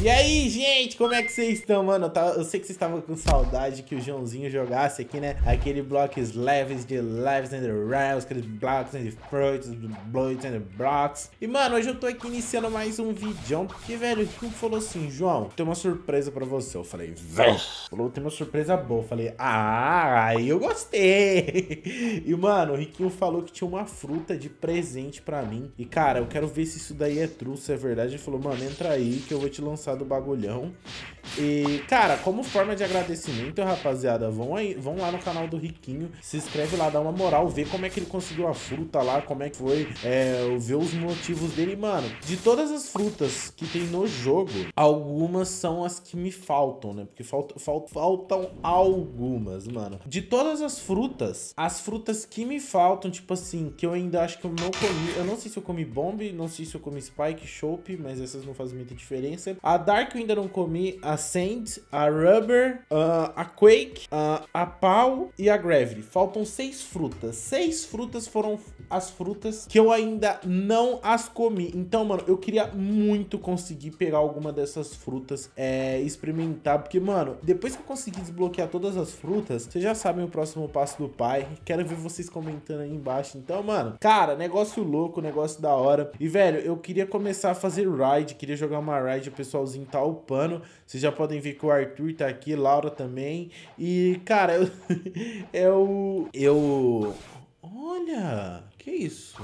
E aí, gente, como é que vocês estão, mano? Eu sei que vocês estavam com saudade que o Joãozinho jogasse aqui, né? Aquele bloco Leves de Leves and the Rails, aqueles blocks and Fruits, Bloods and the Blocks. E, mano, hoje eu tô aqui iniciando mais um vídeo, porque, velho, o Riquinho falou assim, João, tem uma surpresa pra você. Eu falei, velho, falou, tem uma surpresa boa. Eu falei, ah, aí eu gostei. e, mano, o Riquinho falou que tinha uma fruta de presente pra mim. E, cara, eu quero ver se isso daí é true, se é verdade. Ele falou, mano, entra aí que eu vou te lançar do bagulhão. E, cara, como forma de agradecimento, rapaziada, vão, aí, vão lá no canal do Riquinho, se inscreve lá, dá uma moral, vê como é que ele conseguiu a fruta lá, como é que foi, é, ver os motivos dele. Mano, de todas as frutas que tem no jogo, algumas são as que me faltam, né? Porque falt falt faltam algumas, mano. De todas as frutas, as frutas que me faltam, tipo assim, que eu ainda acho que eu não comi, eu não sei se eu comi bomb, não sei se eu comi spike, chope, mas essas não fazem muita diferença. A a Dark eu ainda não comi. A Sand, a Rubber, uh, a Quake, uh, a Pau e a Gravity. Faltam seis frutas. Seis frutas foram as frutas que eu ainda não as comi. Então, mano, eu queria muito conseguir pegar alguma dessas frutas é, experimentar. Porque, mano, depois que eu conseguir desbloquear todas as frutas, vocês já sabem o próximo passo do pai. Quero ver vocês comentando aí embaixo. Então, mano, cara, negócio louco, negócio da hora. E, velho, eu queria começar a fazer ride, queria jogar uma ride, o pessoal Carolzinho tá upando. Vocês já podem ver que o Arthur tá aqui, Laura também. E, cara, eu. eu. eu olha! Que isso?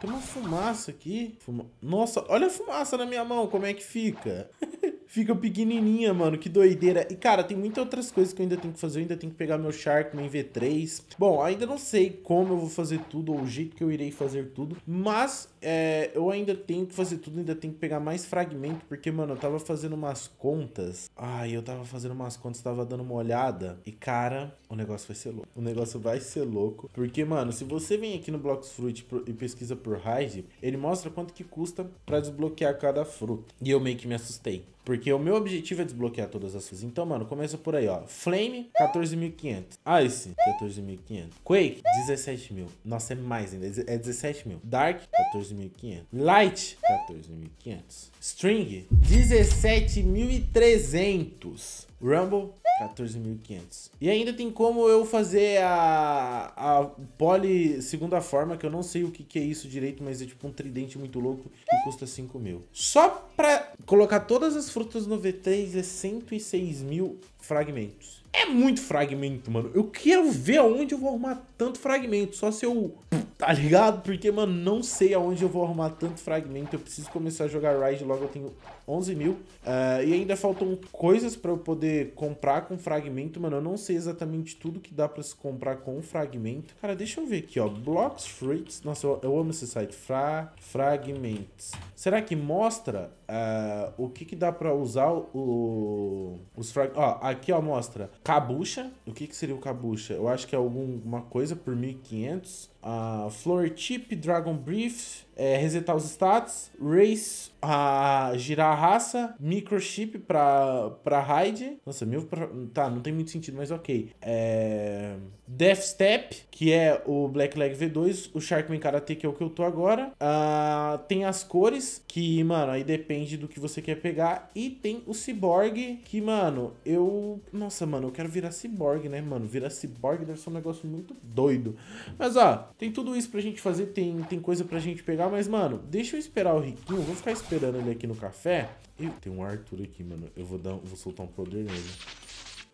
Tem uma fumaça aqui. Fuma... Nossa, olha a fumaça na minha mão, como é que fica? fica pequenininha, mano, que doideira. E, cara, tem muitas outras coisas que eu ainda tenho que fazer. Eu ainda tenho que pegar meu Shark meu V3. Bom, ainda não sei como eu vou fazer tudo ou o jeito que eu irei fazer tudo, mas é, eu ainda tenho que fazer tudo, ainda tenho que pegar mais fragmento, porque, mano, eu tava fazendo umas contas. Ai, eu tava fazendo umas contas, tava dando uma olhada. E, cara, o negócio vai ser louco. O negócio vai ser louco. Porque, mano, se você vem aqui no Blocks Fruit e pesquisa por Raid, ele mostra quanto que custa para desbloquear cada fruta. E eu meio que me assustei. Porque o meu objetivo é desbloquear todas as coisas. Então, mano, começa por aí, ó. Flame, 14.500. Ice, 14.500. Quake, 17.000. mil. Nossa, é mais ainda. É 17.000. mil. Dark, 14.000. 14.500. Light, 14.500. String, 17.300. Rumble, 14.500. E ainda tem como eu fazer a, a poli segunda forma, que eu não sei o que, que é isso direito, mas é tipo um tridente muito louco que custa 5 mil. Só pra colocar todas as frutas no V3 é 106 mil fragmentos. É muito fragmento, mano. Eu quero ver aonde eu vou arrumar tanto fragmento, só se eu. Tá ligado? Porque, mano, não sei aonde eu vou arrumar tanto fragmento. Eu preciso começar a jogar Ride logo, eu tenho 11 mil. Uh, e ainda faltam coisas para eu poder comprar com fragmento, mano. Eu não sei exatamente tudo que dá para se comprar com fragmento. Cara, deixa eu ver aqui, ó. Blocks fruits Nossa, eu, eu amo esse site. Fra fragments. Será que mostra uh, o que, que dá para usar o, os fragmentos? Ó, aqui, ó, mostra cabucha. O que, que seria o cabucha? Eu acho que é alguma coisa coisa por 1500. A Floor Chip Dragon Brief é, resetar os stats, race, a, girar a raça, microchip pra, pra raid. Nossa, meu. Pra, tá, não tem muito sentido, mas ok. É, Death Step, que é o Black Leg V2, o Sharkman Karate, que é o que eu tô agora. Uh, tem as cores, que, mano, aí depende do que você quer pegar. E tem o Cyborg, que, mano, eu. Nossa, mano, eu quero virar Cyborg, né, mano? Virar Cyborg deve ser um negócio muito doido. Mas, ó, tem tudo isso pra gente fazer, tem, tem coisa pra gente pegar mas, mano, deixa eu esperar o Riquinho. Vou ficar esperando ele aqui no café. Eu, tem um Arthur aqui, mano. Eu vou, dar, vou soltar um poder nele.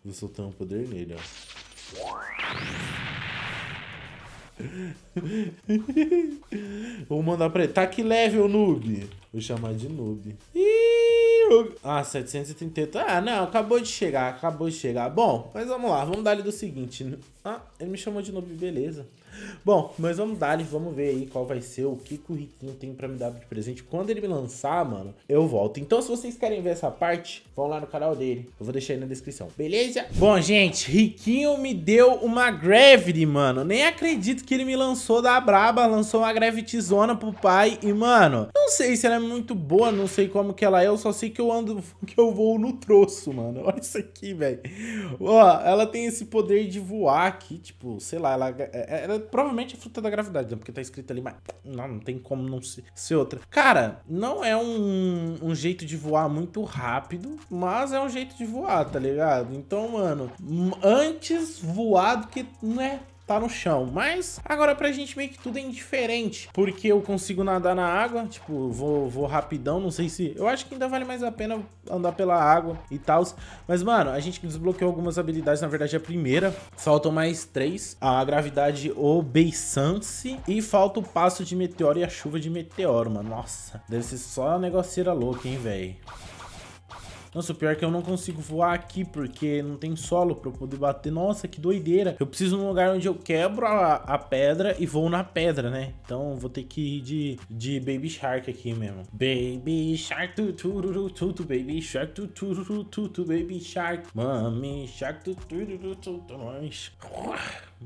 Vou soltar um poder nele, ó. vou mandar pra ele. Tá que level, noob? Vou chamar de noob. Ih, ah, 738. Ah, não, acabou de chegar, acabou de chegar. Bom, mas vamos lá, vamos dar ele do seguinte. Ah, ele me chamou de noob, beleza. Bom, mas vamos dar, vamos ver aí qual vai ser, o que, que o Riquinho tem pra me dar de presente. Quando ele me lançar, mano, eu volto. Então, se vocês querem ver essa parte, vão lá no canal dele. Eu vou deixar aí na descrição, beleza? Bom, gente, Riquinho me deu uma Gravity, mano. Nem acredito que ele me lançou da braba, lançou uma Gravityzona pro pai. E, mano, não sei se ela é muito boa, não sei como que ela é. Eu só sei que eu ando, que eu voo no troço, mano. Olha isso aqui, velho. Ó, ela tem esse poder de voar aqui, tipo, sei lá, ela, ela provavelmente é fruta da gravidade, né? Porque tá escrito ali, mas não, não tem como não ser, ser outra. Cara, não é um, um jeito de voar muito rápido, mas é um jeito de voar, tá ligado? Então, mano, antes voar do que, né? tá no chão. Mas agora pra gente meio que tudo é indiferente, porque eu consigo nadar na água, tipo, vou, vou rapidão, não sei se... Eu acho que ainda vale mais a pena andar pela água e tal, mas, mano, a gente desbloqueou algumas habilidades, na verdade a primeira, faltam mais três, a gravidade obeissance e falta o passo de meteoro e a chuva de meteoro, mano, nossa, deve ser só uma negocieira louca, hein, velho. Nossa, o pior é que eu não consigo voar aqui porque não tem solo pra eu poder bater. Nossa, que doideira. Eu preciso de um lugar onde eu quebro a, pedra e vou na pedra, né? Então vou ter que ir de, de Baby Shark aqui mesmo. Baby Shark, tu, tururu, tu, Baby Shark, tu, tururu, tu, Baby Shark. Mami Shark, tu, tururu, tu,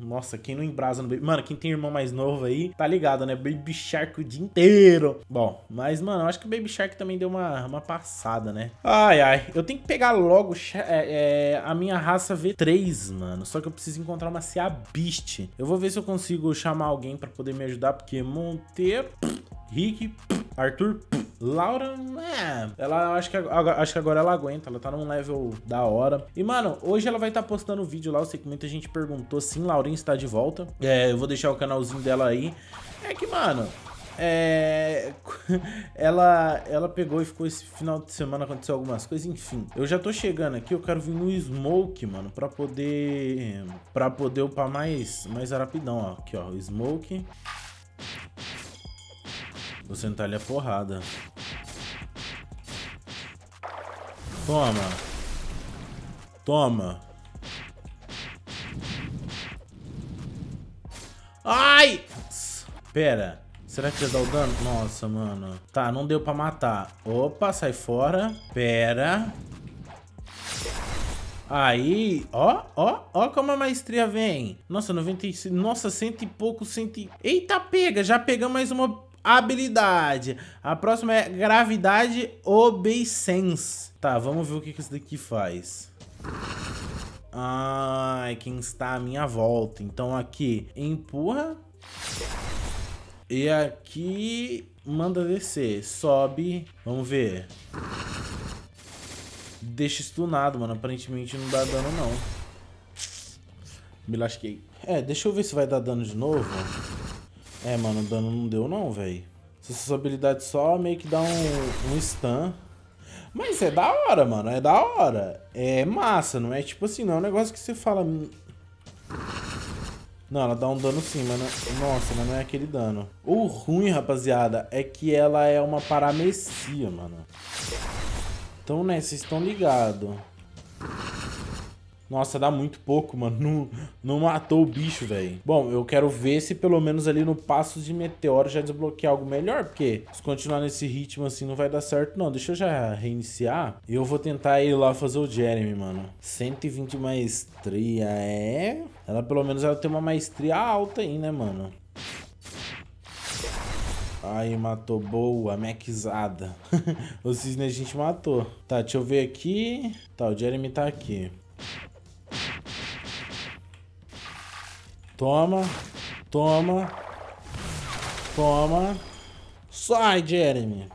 nossa, quem não embrasa no Baby... Mano, quem tem irmão mais novo aí, tá ligado, né? Baby Shark o dia inteiro. Bom, mas, mano, eu acho que o Baby Shark também deu uma, uma passada, né? Ai, ai. Eu tenho que pegar logo é, é, a minha raça V3, mano. Só que eu preciso encontrar uma CA Beast. Eu vou ver se eu consigo chamar alguém pra poder me ajudar, porque Monteiro... Rick, Arthur, Laura, é, ela acho que, agora, acho que agora ela aguenta, ela tá num level da hora. E, mano, hoje ela vai estar tá postando vídeo lá, eu sei que muita gente perguntou a Laurinha está de volta. É, eu vou deixar o canalzinho dela aí. É que, mano, é... ela, ela pegou e ficou esse final de semana, aconteceu algumas coisas, enfim. Eu já tô chegando aqui, eu quero vir no Smoke, mano, pra poder... Pra poder upar mais, mais rapidão, ó. Aqui, ó, Smoke... Vou sentar tá ali a porrada. Toma. Toma. Ai! Pera. Será que ia dar o dano? Nossa, mano. Tá, não deu pra matar. Opa, sai fora. Pera. Aí, ó, ó, ó como a maestria vem. Nossa, 95, nossa, cento e pouco, cento e... Eita, pega, já pegamos mais uma habilidade. A próxima é gravidade obeisens. Tá, vamos ver o que, que isso daqui faz. Ai, ah, quem está à minha volta. Então aqui, empurra. E aqui, manda descer. Sobe. Vamos ver. Deixa stunado, mano. Aparentemente não dá dano, não. Me lasquei. É, deixa eu ver se vai dar dano de novo. É, mano, dano não deu não, velho. Suas habilidades só meio que dá um, um stun. Mas é da hora, mano. É da hora. É massa, não é tipo assim, não. É um negócio que você fala... Hum. Não, ela dá um dano sim, mas não... É, nossa, mas não é aquele dano. O ruim, rapaziada, é que ela é uma paramecia, mano. Então, né, vocês estão ligados. Nossa, dá muito pouco, mano. Não, não matou o bicho, velho. Bom, eu quero ver se pelo menos ali no passo de meteoro já desbloquear algo melhor, porque se continuar nesse ritmo assim não vai dar certo, não. Deixa eu já reiniciar. Eu vou tentar ir lá fazer o Jeremy, mano. 120 maestria, é... Ela pelo menos ela tem uma maestria alta aí, né, mano? Aí, matou. Boa, mequizada. o cisne a gente matou. Tá, deixa eu ver aqui. Tá, o Jeremy tá aqui. Toma. Toma. Toma. Sai, Jeremy.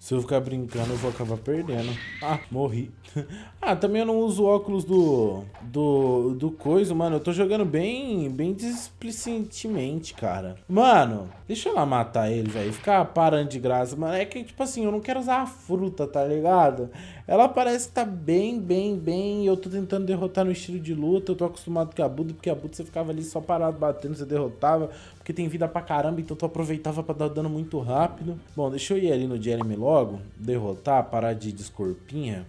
Se eu ficar brincando, eu vou acabar perdendo. Ah, morri. ah, também eu não uso óculos do, do, do coisa, mano. Eu tô jogando bem, bem displicentemente, cara. Mano, deixa eu lá matar ele, velho. Ficar parando de graça, mano. É que, tipo assim, eu não quero usar a fruta, tá ligado? Ela parece que tá bem, bem, bem. Eu tô tentando derrotar no estilo de luta. Eu tô acostumado com a Buda, porque a Buda você ficava ali só parado batendo, você derrotava. Porque tem vida pra caramba, então tu aproveitava pra dar dano muito rápido. Bom, deixa eu ir ali no Jeremy logo. Derrotar, parar de descorpinha.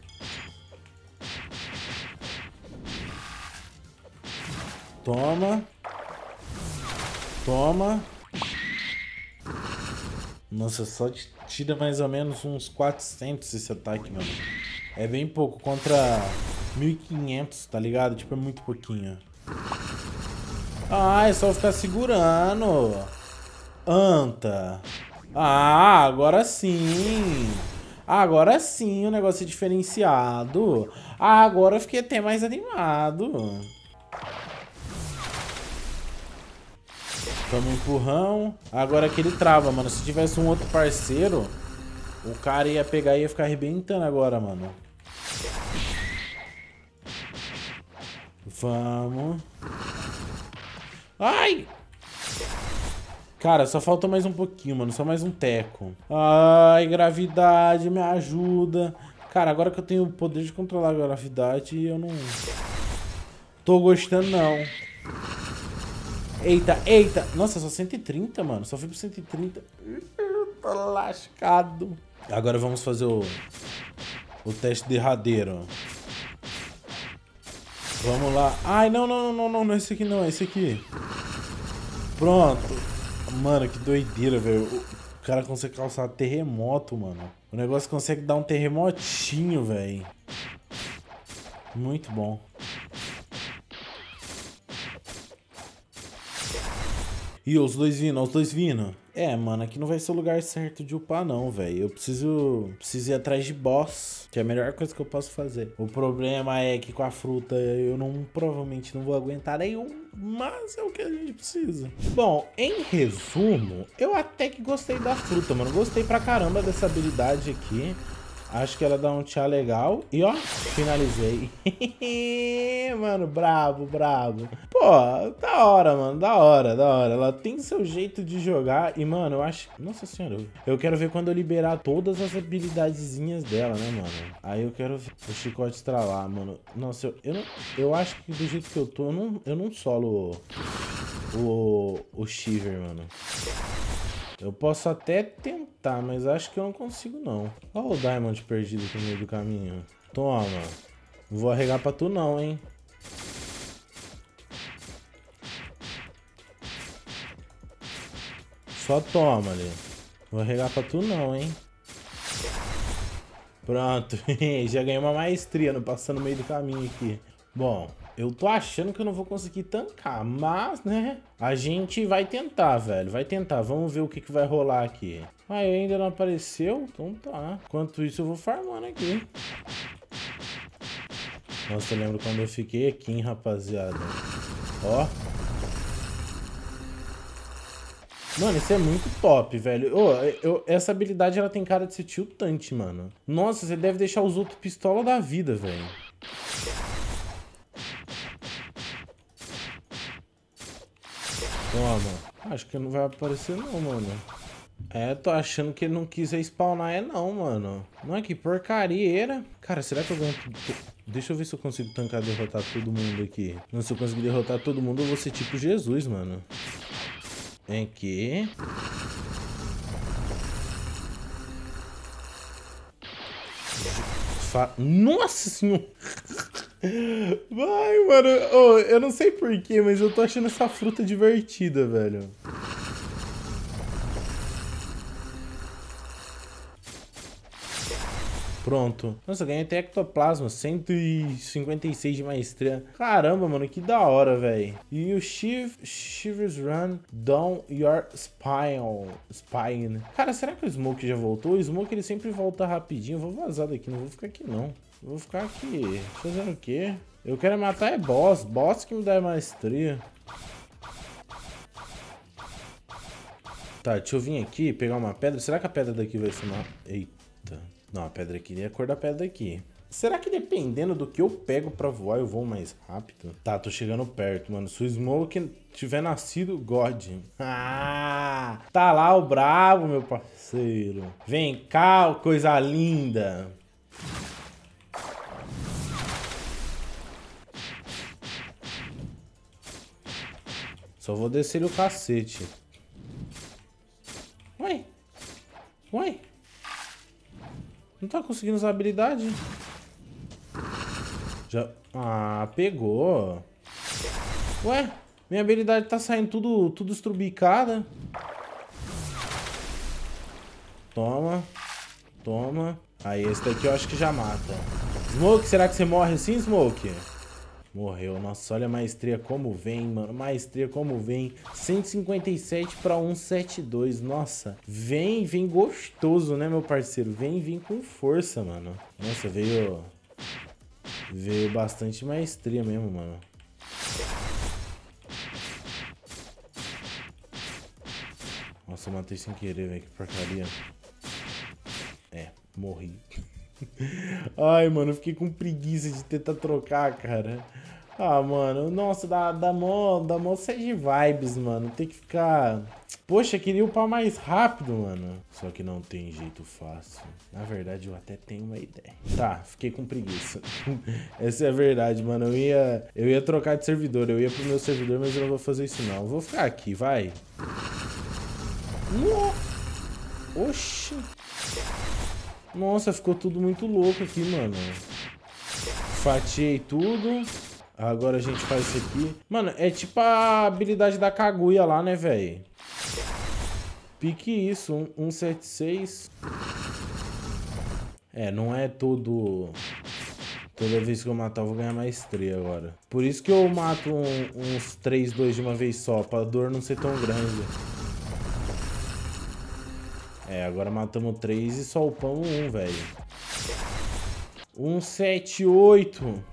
Toma. Toma. Nossa, só tira mais ou menos uns 400 esse ataque, mano. É bem pouco contra 1500, tá ligado? Tipo, é muito pouquinho. Ah, é só ficar segurando. Anta. Ah, agora sim. Agora sim o negócio é diferenciado. Ah, agora eu fiquei até mais animado. Toma um empurrão. Agora é que ele trava, mano. Se tivesse um outro parceiro, o cara ia pegar e ia ficar arrebentando agora, mano. Vamos. Ai! Cara, só falta mais um pouquinho, mano. Só mais um teco. Ai, gravidade, me ajuda. Cara, agora que eu tenho o poder de controlar a gravidade, eu não... Tô gostando, não. Eita, eita. Nossa, só 130, mano. Só fui pro 130. Tá lascado. Agora vamos fazer o, o teste derradeiro. Vamos lá. Ai, não, não, não, não, não. é esse aqui não. É esse aqui. Pronto. Mano, que doideira, velho. O cara consegue calçar terremoto, mano. O negócio consegue dar um terremotinho, velho. Muito bom. E os dois vindo, os dois vindo. É, mano, aqui não vai ser o lugar certo de upar, não, velho. Eu preciso, preciso ir atrás de boss, que é a melhor coisa que eu posso fazer. O problema é que com a fruta eu não provavelmente não vou aguentar nenhum, mas é o que a gente precisa. Bom, em resumo, eu até que gostei da fruta, mano. Gostei pra caramba dessa habilidade aqui. Acho que ela dá um tchau legal. E ó, finalizei. mano, brabo, brabo. Pô, da hora, mano. Da hora, da hora. Ela tem seu jeito de jogar. E, mano, eu acho... Nossa senhora. Eu quero ver quando eu liberar todas as habilidadezinhas dela, né, mano? Aí eu quero ver o chicote estralar, mano. Nossa, eu, eu, não... eu acho que do jeito que eu tô, eu não, eu não solo o, o o Shiver, mano. Eu posso até tentar, mas acho que eu não consigo, não. Olha o Diamond perdido no meio do caminho. Toma. Não vou arregar pra tu, não, hein? Só toma ali. Vou arregar pra tu, não, hein? Pronto. Já ganhei uma maestria no passando no meio do caminho aqui. Bom, eu tô achando que eu não vou conseguir tancar, mas, né, a gente vai tentar, velho, vai tentar. Vamos ver o que, que vai rolar aqui. Ah, ainda não apareceu? Então tá. Enquanto isso, eu vou farmando aqui. Nossa, eu lembro quando eu fiquei aqui, hein, rapaziada. Ó. Mano, isso é muito top, velho. Oh, eu, essa habilidade, ela tem cara de ser tiltante, mano. Nossa, você deve deixar os outros pistola da vida, velho. mano. Acho que não vai aparecer não, mano. É, tô achando que ele não quis respawnar, é não, mano. Não é que porcaria. Cara, será que eu ganho... Deixa eu ver se eu consigo tancar derrotar todo mundo aqui. Não, se eu conseguir derrotar todo mundo, eu vou ser tipo Jesus, mano. Vem aqui. Fa... Nossa senhora! Vai, mano. Oh, eu não sei porquê, mas eu tô achando essa fruta divertida, velho. Pronto. Nossa, eu ganhei até ectoplasma. 156 de maestria. Caramba, mano, que da hora, velho. E o shiv Shivers Run Down Your Spine. Spine. Cara, será que o Smoke já voltou? O Smoke, ele sempre volta rapidinho. Eu vou vazar daqui, não vou ficar aqui, não. Vou ficar aqui. Fazendo o quê? Eu quero matar é boss. Boss que me dá maestria. Tá, deixa eu vir aqui pegar uma pedra. Será que a pedra daqui vai ser uma... Eita. Não, a pedra aqui é a cor da pedra aqui. Será que dependendo do que eu pego pra voar, eu vou mais rápido? Tá, tô chegando perto, mano. Se o Smoke tiver nascido, God. Ah, tá lá o brabo, meu parceiro. Vem cá, coisa linda. Só vou descer o cacete. Ué? Ué? Não tá conseguindo usar habilidade? Já... Ah, pegou. Ué? Minha habilidade tá saindo tudo, tudo estrubicada. Toma. Toma. Aí, esse daqui eu acho que já mata. Smoke, será que você morre assim, Smoke? Morreu. Nossa, olha a maestria como vem, mano. Maestria como vem. 157 para 172. Nossa, vem, vem gostoso, né, meu parceiro? Vem, vem com força, mano. Nossa, veio... Veio bastante maestria mesmo, mano. Nossa, eu matei sem querer, velho. Que porcaria. É, morri. Ai, mano, eu fiquei com preguiça de tentar trocar, cara. Ah, mano, nossa, dá, dá mó, dá mó de vibes, mano. Tem que ficar... Poxa, queria upar mais rápido, mano. Só que não tem jeito fácil. Na verdade, eu até tenho uma ideia. Tá, fiquei com preguiça. Essa é a verdade, mano. Eu ia, eu ia trocar de servidor. Eu ia pro meu servidor, mas eu não vou fazer isso, não. Eu vou ficar aqui, vai. No... Oxi. Nossa, ficou tudo muito louco aqui, mano. Fatiei tudo. Agora a gente faz isso aqui. Mano, é tipo a habilidade da Kaguya lá, né, velho? Pique isso, 176. é, não é todo... Toda vez que eu matar, eu vou ganhar mais 3 agora. Por isso que eu mato um, uns 3, 2 de uma vez só, pra dor não ser tão grande. É, agora matamos três e só upamos um, velho. 178.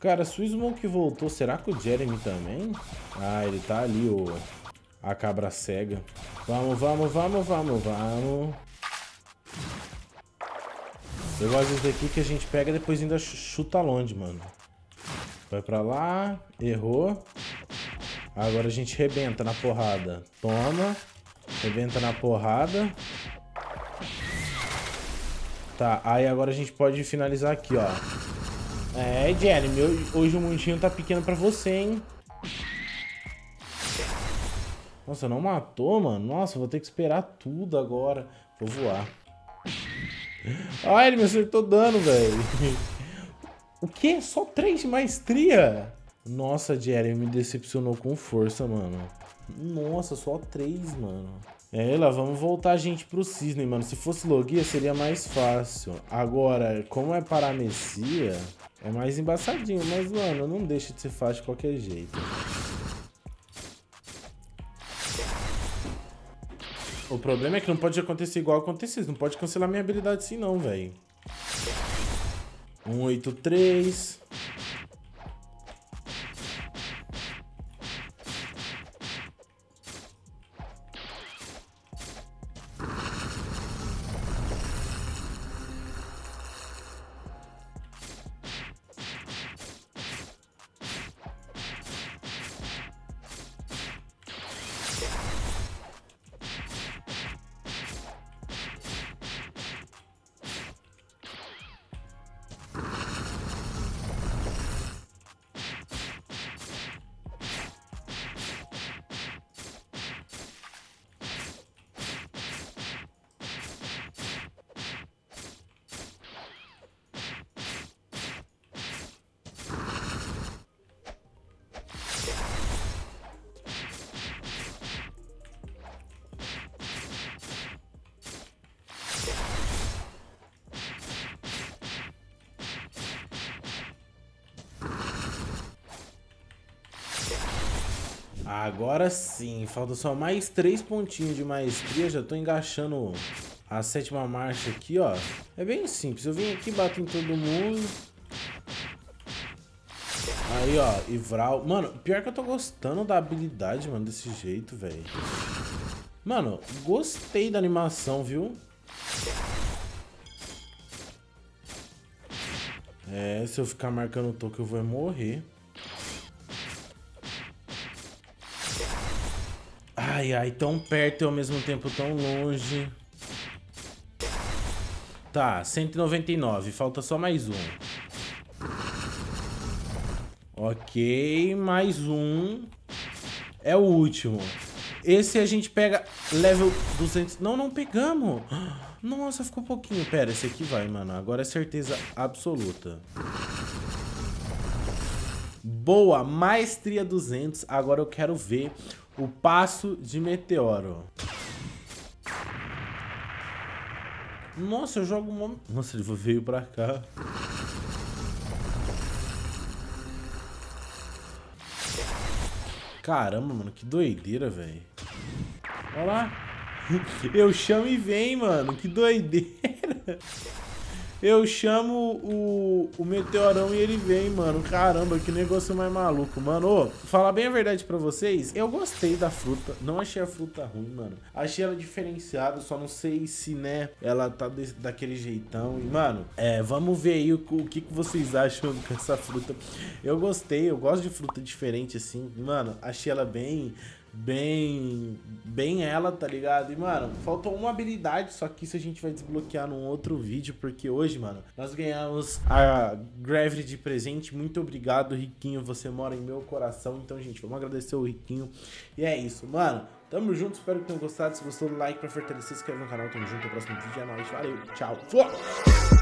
Cara, se o Smoke voltou, será que o Jeremy também? Ah, ele tá ali, o... A cabra cega. Vamos, vamos, vamos, vamos, vamos. Eu gosto disso daqui que a gente pega e depois ainda chuta longe, mano. Vai pra lá, errou. Agora a gente rebenta na porrada. Toma. Rebenta na porrada. Tá, aí agora a gente pode finalizar aqui, ó. É, Jeremy, hoje o mundinho tá pequeno pra você, hein? Nossa, não matou, mano. Nossa, vou ter que esperar tudo agora. Vou voar. Ai, ah, ele me acertou dano, velho. O quê? Só três de maestria? Nossa, Jerry me decepcionou com força, mano. Nossa, só três, mano. É, lá, vamos voltar a gente pro Cisne, mano. Se fosse Logia, seria mais fácil. Agora, como é Paramecia, é mais embaçadinho. Mas, mano, não deixa de ser fácil de qualquer jeito. O problema é que não pode acontecer igual aconteceu. Não pode cancelar minha habilidade assim, não, velho. 183. Agora sim, falta só mais três pontinhos de maestria, já tô engaixando a sétima marcha aqui, ó. É bem simples, eu venho aqui, bato em todo mundo. Aí, ó, Ivral. Mano, pior que eu tô gostando da habilidade, mano, desse jeito, velho. Mano, gostei da animação, viu? É, se eu ficar marcando o toque, eu vou é morrer. Ai, ai, tão perto e ao mesmo tempo tão longe. Tá, 199. Falta só mais um. Ok, mais um. É o último. Esse a gente pega level 200. Não, não pegamos. Nossa, ficou pouquinho. Pera, esse aqui vai, mano. Agora é certeza absoluta. Boa, maestria 200. Agora eu quero ver o passo de meteoro. Nossa, eu jogo um... Nossa, ele veio pra cá. Caramba, mano, que doideira, velho. Olha lá. Eu chamo e vem, mano. Que doideira. Eu chamo o, o meteorão e ele vem, mano. Caramba, que negócio mais maluco, mano. Ô, falar bem a verdade pra vocês, eu gostei da fruta. Não achei a fruta ruim, mano. Achei ela diferenciada, só não sei se, né, ela tá daquele jeitão. E, mano, é, vamos ver aí o, o que, que vocês acham dessa fruta. Eu gostei, eu gosto de fruta diferente, assim. Mano, achei ela bem bem bem ela, tá ligado? E, mano, faltou uma habilidade, só que isso a gente vai desbloquear num outro vídeo, porque hoje, mano, nós ganhamos a Gravity de presente. Muito obrigado, Riquinho, você mora em meu coração. Então, gente, vamos agradecer o Riquinho. E é isso, mano. Tamo junto, espero que tenham gostado. Se gostou, like pra fortalecer, se inscreve no canal. Tamo junto, no próximo vídeo é nóis. Valeu, tchau. Fua!